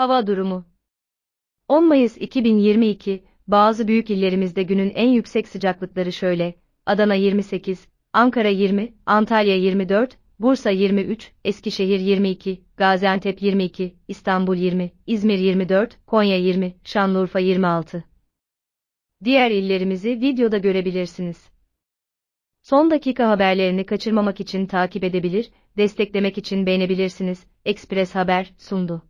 Hava durumu 10 Mayıs 2022, bazı büyük illerimizde günün en yüksek sıcaklıkları şöyle, Adana 28, Ankara 20, Antalya 24, Bursa 23, Eskişehir 22, Gaziantep 22, İstanbul 20, İzmir 24, Konya 20, Şanlıurfa 26. Diğer illerimizi videoda görebilirsiniz. Son dakika haberlerini kaçırmamak için takip edebilir, desteklemek için beğenebilirsiniz. Express Haber sundu.